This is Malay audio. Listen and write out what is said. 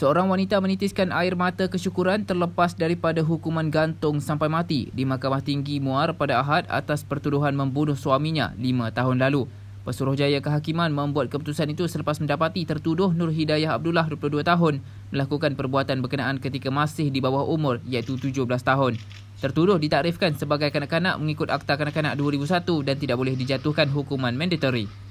Seorang wanita menitiskan air mata kesyukuran terlepas daripada hukuman gantung sampai mati di Mahkamah Tinggi Muar pada Ahad atas pertuduhan membunuh suaminya 5 tahun lalu. Pesuruhjaya Kehakiman membuat keputusan itu selepas mendapati tertuduh Nur Hidayah Abdullah 22 tahun melakukan perbuatan berkenaan ketika masih di bawah umur iaitu 17 tahun. Tertuduh ditakrifkan sebagai kanak-kanak mengikut Akta Kanak-kanak 2001 dan tidak boleh dijatuhkan hukuman mandatory.